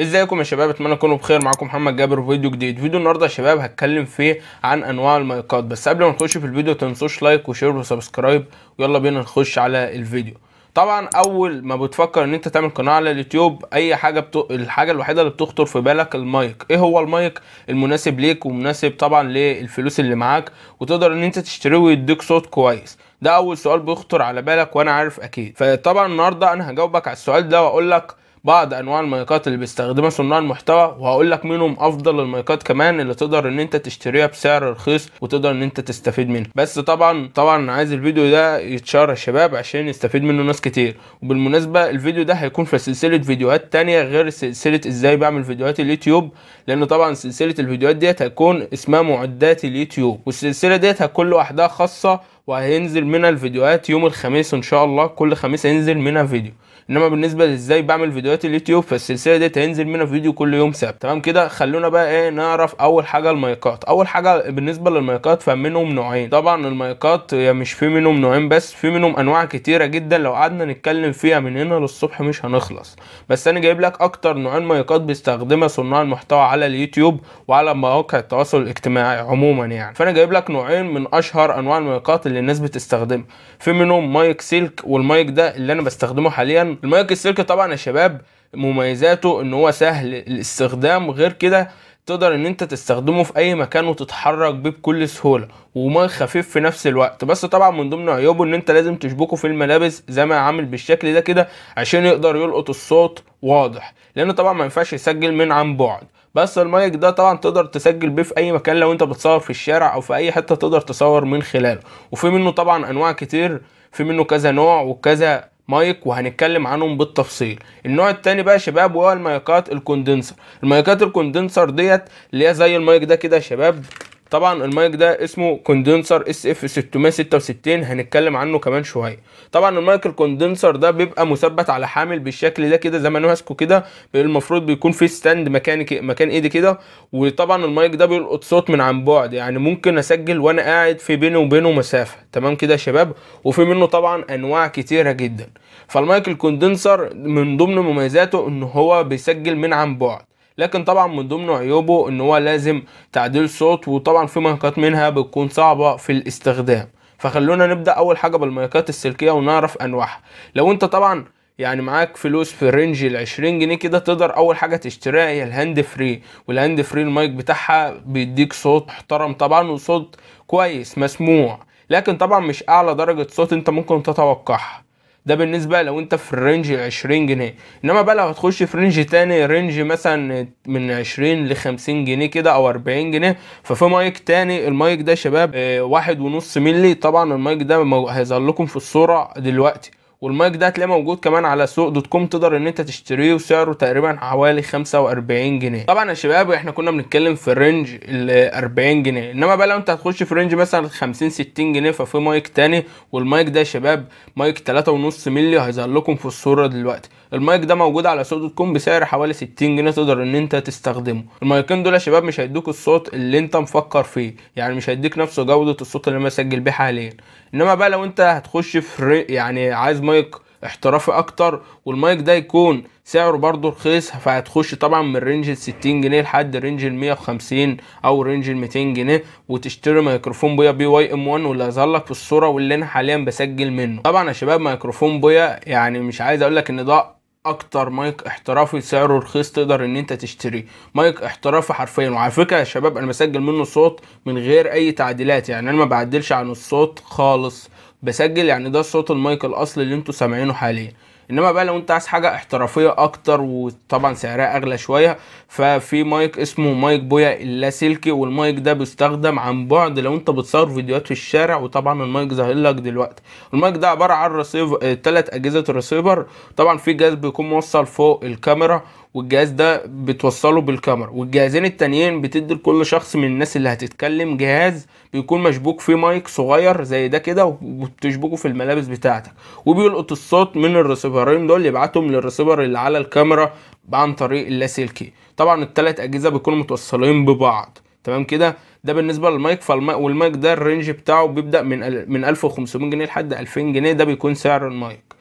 ازيكم يا شباب اتمنى تكونوا بخير معاكم محمد جابر في فيديو جديد فيديو النهارده يا شباب هتكلم فيه عن انواع المايكات بس قبل ما نخش في الفيديو تنسوش لايك وشير وسبسكرايب ويلا بينا نخش على الفيديو طبعا اول ما بتفكر ان انت تعمل قناه على اليوتيوب اي حاجه بتو... الحاجه الوحيده اللي بتخطر في بالك المايك ايه هو المايك المناسب ليك ومناسب طبعا للفلوس اللي معاك وتقدر ان انت تشتريه ويديك صوت كويس ده اول سؤال بيخطر على بالك وانا عارف اكيد فطبعا النهارده انا هجاوبك على السؤال ده واقول لك بعض انواع المايكات اللي بيستخدمها صناع المحتوى وهقول لك منهم افضل المايكات كمان اللي تقدر ان انت تشتريها بسعر رخيص وتقدر ان انت تستفيد منها بس طبعا طبعا عايز الفيديو ده يتشهر يا شباب عشان يستفيد منه ناس كتير وبالمناسبه الفيديو ده هيكون في سلسله فيديوهات تانية غير سلسله ازاي بعمل فيديوهات اليوتيوب لان طبعا سلسله الفيديوهات ديت هتكون اسمها معدات اليوتيوب والسلسله ديت هتكون لوحدها خاصه وهينزل منها الفيديوهات يوم الخميس ان شاء الله كل خميس هينزل منها فيديو انما بالنسبه لازاي بعمل فيديوهات اليوتيوب فالسلسله دي هينزل منها فيديو كل يوم سبت تمام كده خلونا بقى ايه نعرف اول حاجه المايكات اول حاجه بالنسبه للمايكات فمنهم نوعين طبعا المايكات هي مش في منهم نوعين بس في منهم انواع كتيره جدا لو قعدنا نتكلم فيها من هنا للصبح مش هنخلص بس انا جايب لك اكتر نوعين مايكات بيستخدمها صناع المحتوى على اليوتيوب وعلى مواقع التواصل الاجتماعي عموما يعني فانا جايب لك نوعين من اشهر انواع المايكات اللي الناس بتستخدمها في منهم مايك سلك والمايك ده اللي انا بستخدمه حاليا المايك السلكي طبعا يا شباب مميزاته ان هو سهل الاستخدام غير كده تقدر ان انت تستخدمه في اي مكان وتتحرك بيه بكل سهوله وما خفيف في نفس الوقت بس طبعا من ضمن عيوبه ان انت لازم تشبكه في الملابس زي ما عامل بالشكل ده كده عشان يقدر يلقط الصوت واضح لان طبعا ما ينفعش يسجل من عن بعد بس المايك ده طبعا تقدر تسجل بيه في اي مكان لو انت بتصور في الشارع او في اي حته تقدر تصور من خلاله وفي منه طبعا انواع كتير في منه كذا نوع وكذا مايك وهنتكلم عنهم بالتفصيل النوع الثاني بقى يا شباب وهو المايكات الكوندنسر المايكات الكوندنسر ديت اللي هي زي المايك ده كده يا شباب طبعا المايك ده اسمه كوندنسر اس اف 666 هنتكلم عنه كمان شويه طبعا المايك الكوندنسر ده بيبقى مثبت على حامل بالشكل ده كده زي ما انا ماسكه كده المفروض بيكون في ستاند مكان مكان ايدي كده وطبعا المايك ده بيلقط صوت من عن بعد يعني ممكن اسجل وانا قاعد في بيني وبينه مسافه تمام كده يا شباب وفي منه طبعا انواع كتيره جدا فالمايك الكوندنسر من ضمن مميزاته ان هو بيسجل من عن بعد لكن طبعا من ضمن عيوبه ان هو لازم تعديل صوت وطبعا في مايكات منها بتكون صعبة في الاستخدام فخلونا نبدأ اول حاجة بالمايكات السلكية ونعرف انواعها لو انت طبعا يعني معاك فلوس في رينج ال 20 جنيه كده تقدر اول حاجه تشتريها هي الهاند فري والهاند فري المايك بتاعها بيديك صوت محترم طبعا وصوت كويس مسموع لكن طبعا مش اعلى درجه صوت انت ممكن تتوقعها ده بالنسبه لو انت في الرينج 20 جنيه انما بقى لو هتخش في رينج تاني رينج مثلا من 20 ل 50 جنيه كده او 40 جنيه ففي مايك تاني المايك ده شباب آه، واحد ونص ملي طبعا المايك ده هيظهر لكم في الصوره دلوقتي والمايك ده هتلاقيه موجود كمان على سوق دوت كوم تقدر ان انت تشتريه وسعره تقريبا حوالي 45 جنيه طبعا يا شباب احنا كنا بنتكلم في الرينج ال 40 جنيه انما بقى لو انت هتخش في رينج مثلا 50 60 جنيه ففي مايك تاني والمايك ده يا شباب مايك 3.5 مللي هيظهر لكم في الصوره دلوقتي المايك ده موجود على سوق دوت كوم بسعر حوالي 60 جنيه تقدر ان انت تستخدمه المايكين دول يا شباب مش هيدوك الصوت اللي انت مفكر فيه يعني مش هيديك نفس جوده الصوت اللي انا مسجل بيه حاليا انما بقى لو انت هتخش في يعني عايز مايك مايك احترافي اكتر والمايك ده يكون سعره برضه رخيص فهتخش طبعا من رينج ال 60 جنيه لحد رينج ال 150 او رينج ال 200 جنيه وتشتري ميكروفون بويا بي واي ام 1 واللي هيظهر لك في الصوره واللي انا حاليا بسجل منه طبعا يا شباب ميكروفون بويا يعني مش عايز اقول لك ان ده اكتر مايك احترافي سعره رخيص تقدر ان انت تشتريه مايك احترافي حرفيا وعلى فكره يا شباب انا بسجل منه صوت من غير اي تعديلات يعني انا ما بعدلش عن الصوت خالص بسجل يعني ده صوت المايك الاصلي اللي انتوا سامعينه حاليا انما بقى لو انت عايز حاجه احترافيه اكتر وطبعا سعرها اغلى شويه ففي مايك اسمه مايك بويا اللاسلكي والمايك ده بيستخدم عن بعد لو انت بتصور فيديوهات في الشارع وطبعا المايك ظاهر لك دلوقتي المايك ده عباره عن ريسيفر ثلاث آه، اجهزه ريسيفر طبعا في جهاز بيكون موصل فوق الكاميرا والجهاز ده بتوصله بالكاميرا والجهازين التانيين بتدي لكل شخص من الناس اللي هتتكلم جهاز بيكون مشبوك فيه مايك صغير زي ده كده وبتشبكه في الملابس بتاعتك وبيلقط الصوت من الريسيفرين دول يبعتهم للريسيفر اللي على الكاميرا عن طريق اللاسلكي طبعا التلات اجهزه بيكونوا متوصلين ببعض تمام كده ده بالنسبه للمايك والمايك ده الرينج بتاعه بيبدا من من 1500 جنيه لحد 2000 جنيه ده بيكون سعر المايك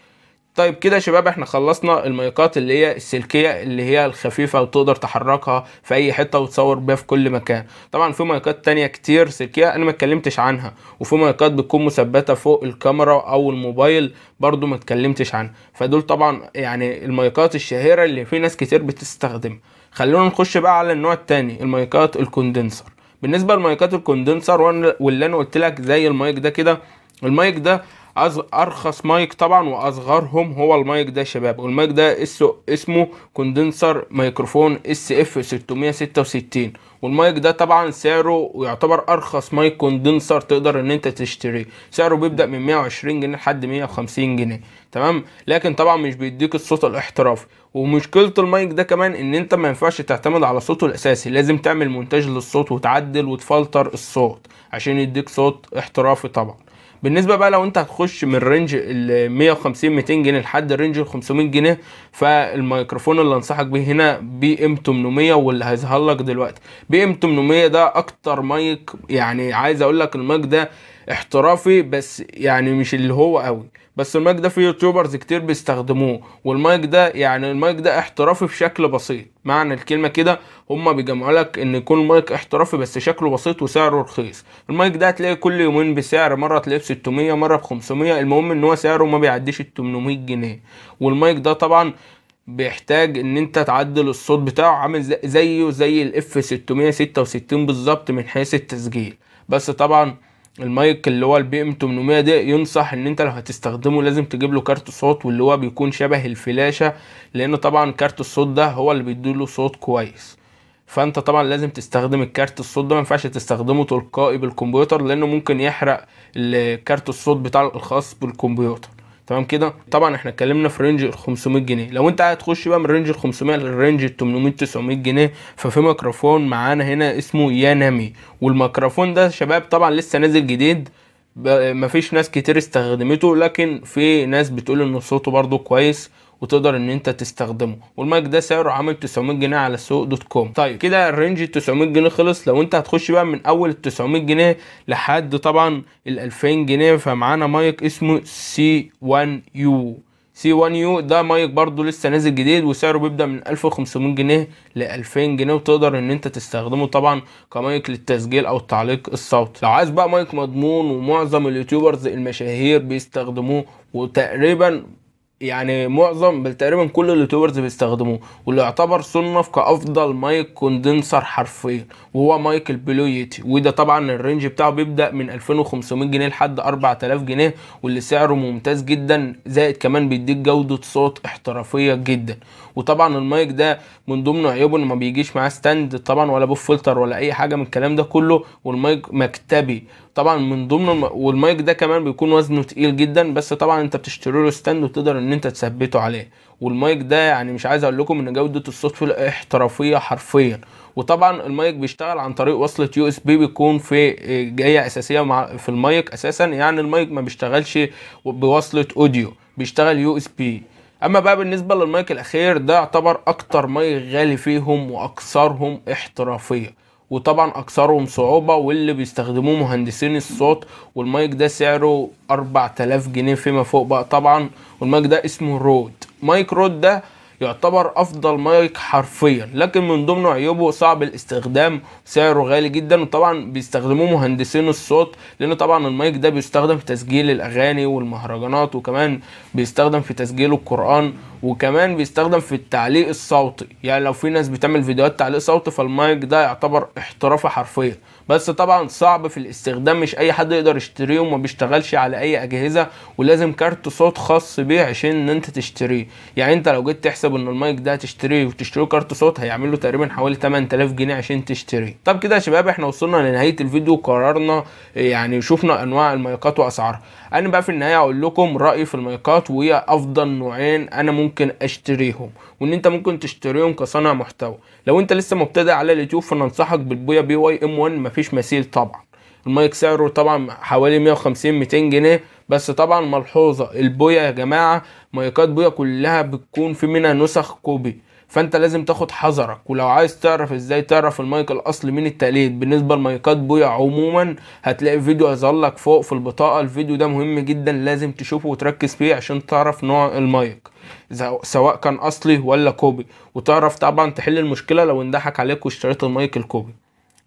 طيب كده يا شباب احنا خلصنا المايكات اللي هي السلكيه اللي هي الخفيفه وتقدر تحركها في اي حته وتصور بيها في كل مكان طبعا في مايكات تانية كتير سلكيه انا ما اتكلمتش عنها وفي مايكات بتكون مثبته فوق الكاميرا او الموبايل برضو ما اتكلمتش عنها فدول طبعا يعني المايكات الشهيره اللي في ناس كتير بتستخدمها خلونا نخش بقى على النوع التاني المايكات الكوندنسر بالنسبه لمايكات الكوندنسر واللي انا قلت لك زي المايك ده كده المايك ده ارخص مايك طبعا واصغرهم هو المايك ده يا شباب والمايك ده اسمه كوندنسر مايكروفون اس اف 666 والمايك ده طبعا سعره يعتبر ارخص مايك كوندنسر تقدر ان انت تشتريه سعره بيبدا من 120 جنيه لحد 150 جنيه تمام لكن طبعا مش بيديك الصوت الاحترافي ومشكله المايك ده كمان ان انت ما ينفعش تعتمد على صوته الاساسي لازم تعمل مونتاج للصوت وتعدل وتفلتر الصوت عشان يديك صوت احترافي طبعا بالنسبه بقى لو انت هتخش من رينج ال 150 200 جنيه لحد رينج ال 500 جنيه فالميكروفون اللي انصحك بيه هنا بي ام 800 واللي هيظهر لك دلوقتي بي ام 800 ده اكتر مايك يعني عايز اقول لك المايك ده احترافي بس يعني مش اللي هو قوي بس المايك ده في يوتيوبرز كتير بيستخدموه والمايك ده يعني المايك ده احترافي بشكل بسيط معنى الكلمه كده هما بيجمعوا لك ان يكون المايك احترافي بس شكله بسيط وسعره رخيص المايك ده هتلاقيه كل يومين بسعر مره تلاقيه ب 600 مره ب 500 المهم ان هو سعره ما بيعديش ال 800 جنيه والمايك ده طبعا بيحتاج ان انت تعدل الصوت بتاعه عامل زيه زي الاف 666 بالظبط من حيث التسجيل بس طبعا المايك اللي هو البي ام 800 ده ينصح ان انت لو هتستخدمه لازم تجيب له كارت صوت واللي هو بيكون شبه الفلاشة لان طبعا كارت الصوت ده هو اللي بيديله صوت كويس فانت طبعا لازم تستخدم الكارت الصوت ده مينفعش تستخدمه تلقائي بالكمبيوتر لانه ممكن يحرق كارت الصوت بتاع الخاص بالكمبيوتر تمام كده طبعا احنا اتكلمنا في رينج ال 500 جنيه لو انت تخش بقى من رينج ال 500 للرينج ال 800 900 جنيه ففي ميكروفون معانا هنا اسمه يانامي والميكروفون ده شباب طبعا لسه نازل جديد مفيش ناس كتير استخدمته لكن في ناس بتقول ان صوته برضو كويس وتقدر ان انت تستخدمه والمايك ده سعره عامل 900 جنيه على سوق دوت كوم طيب كده الرينج 900 جنيه خلص لو انت هتخش بقى من اول ال 900 جنيه لحد طبعا ال 2000 جنيه فمعانا مايك اسمه سي 1 يو سي 1 يو ده مايك برضه لسه نازل جديد وسعره بيبدا من 1500 جنيه ل 2000 جنيه وتقدر ان انت تستخدمه طبعا كمايك للتسجيل او التعليق الصوتي لو عايز بقى مايك مضمون ومعظم اليوتيوبرز المشاهير بيستخدموه وتقريبا يعني معظم بل تقريبا كل اليوتيوبرز بيستخدموه واللي يعتبر صنف كافضل مايك كوندنسر حرفيا وهو مايك البلو يتي وده طبعا الرينج بتاعه بيبدا من 2500 جنيه لحد 4000 جنيه واللي سعره ممتاز جدا زائد كمان بيديك جوده صوت احترافيه جدا وطبعا المايك ده من ضمن عيوبه انه ما بيجيش معاه ستاند طبعا ولا بوف فلتر ولا اي حاجه من الكلام ده كله والمايك مكتبي طبعا من ضمن والمايك ده كمان بيكون وزنه تقيل جدا بس طبعا انت بتشتري له ستاند وتقدر ان ان انت تثبته عليه والمايك ده يعني مش عايز اقول لكم ان جوده الصوت فيه احترافيه حرفيا وطبعا المايك بيشتغل عن طريق وصله يو اس بي بيكون في آه، جايه اساسيه في المايك اساسا يعني المايك ما بيشتغلش بوصله اوديو بيشتغل يو اس بي اما بقى بالنسبه للمايك الاخير ده يعتبر اكتر مايك غالي فيهم واكثرهم احترافيه وطبعا اكثرهم صعوبة واللي بيستخدموه مهندسين الصوت والمايك ده سعره 4000 جنيه فيما فوق بقى طبعا والمايك ده اسمه رود مايك رود ده يعتبر افضل مايك حرفيا لكن من ضمن عيوبه صعب الاستخدام سعره غالي جدا وطبعا بيستخدموه مهندسين الصوت لان طبعا المايك ده بيستخدم في تسجيل الاغاني والمهرجانات وكمان بيستخدم في تسجيل القران وكمان بيستخدم في التعليق الصوتي يعني لو في ناس بتعمل فيديوهات تعليق صوتي فالمايك ده يعتبر احترافي حرفيا بس طبعا صعب في الاستخدام مش اي حد يقدر يشتريه وما بيشتغلش على اي اجهزه ولازم كارت صوت خاص بيه عشان ان انت تشتريه يعني انت لو جيت تحسب ان المايك ده هتشتريه وتشتريه كارت صوت هيعمل له تقريبا حوالي 8000 جنيه عشان تشتريه طب كده يا شباب احنا وصلنا لنهايه الفيديو وقررنا يعني شفنا انواع المايكات واسعارها انا بقى في النهايه اقول لكم رايي في المايكات وهي افضل نوعين انا ممكن اشتريهم وان انت ممكن تشتريهم كصانع محتوى لو انت لسه مبتدئ على اليوتيوب فانا انصحك بالبويا بي واي ام 1 مفيش مثيل طبعا المايك سعره طبعا حوالي 150 200 جنيه بس طبعا ملحوظه البويا يا جماعه مايكات بويا كلها بتكون في منها نسخ كوبي فانت لازم تاخد حذرك ولو عايز تعرف ازاي تعرف المايك الاصلي من التقليد بالنسبه لمايكات بويا عموما هتلاقي فيديو هيظهر لك فوق في البطاقه الفيديو ده مهم جدا لازم تشوفه وتركز فيه عشان تعرف نوع المايك سواء كان اصلي ولا كوبي وتعرف طبعا تحل المشكله لو اندحك عليك واشتريت المايك الكوبي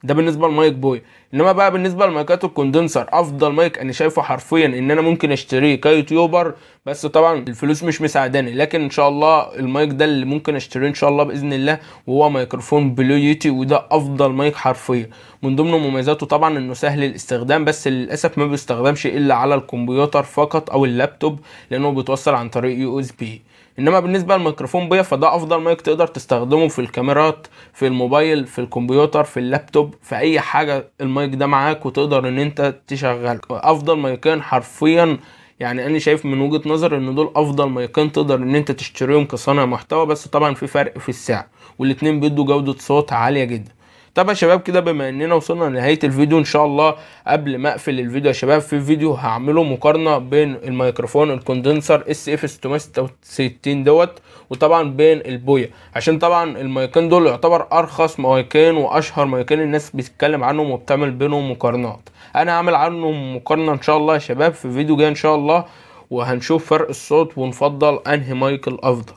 ده بالنسبه لمايك بوي انما بقى بالنسبه لمايكات الكوندنسر افضل مايك انا شايفه حرفيا ان انا ممكن اشتريه كيوتيوبر بس طبعا الفلوس مش مساعداني لكن ان شاء الله المايك ده اللي ممكن اشتريه ان شاء الله باذن الله وهو مايكروفون بلو يوتي وده افضل مايك حرفيا من ضمن مميزاته طبعا انه سهل الاستخدام بس للاسف ما بيستخدمش الا على الكمبيوتر فقط او اللابتوب لانه بيتوصل عن طريق يو اس بي انما بالنسبه للميكروفون بيا فده افضل مايك تقدر تستخدمه في الكاميرات في الموبايل في الكمبيوتر في اللابتوب في اي حاجه المايك ده معاك وتقدر ان انت تشغله افضل مايكين حرفيا يعني انا شايف من وجهه نظر ان دول افضل مايكين تقدر ان انت تشتريهم كصانع محتوى بس طبعا في فرق في السعر والاتنين بيدوا جوده صوت عاليه جدا طب يا شباب كده بما اننا وصلنا لنهايه الفيديو ان شاء الله قبل ما اقفل الفيديو يا شباب في فيديو هعمله مقارنه بين الميكروفون الكوندنسر اس اف 666 دوت وطبعا بين البويا عشان طبعا المايكين دول يعتبر ارخص مايكين واشهر مايكين الناس بتتكلم عنهم وبتعمل بينهم مقارنات انا هعمل عنهم مقارنه ان شاء الله يا شباب في فيديو جاي ان شاء الله وهنشوف فرق الصوت ونفضل انهي مايك الافضل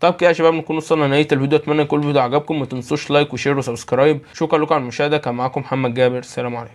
طيب كده يا شباب نكون وصلنا لنهايه الفيديو اتمنى يكون الفيديو عجبكم ما تنسوش لايك وشير وسبسكرايب شكرا لكم على المشاهده كان معاكم محمد جابر سلام عليكم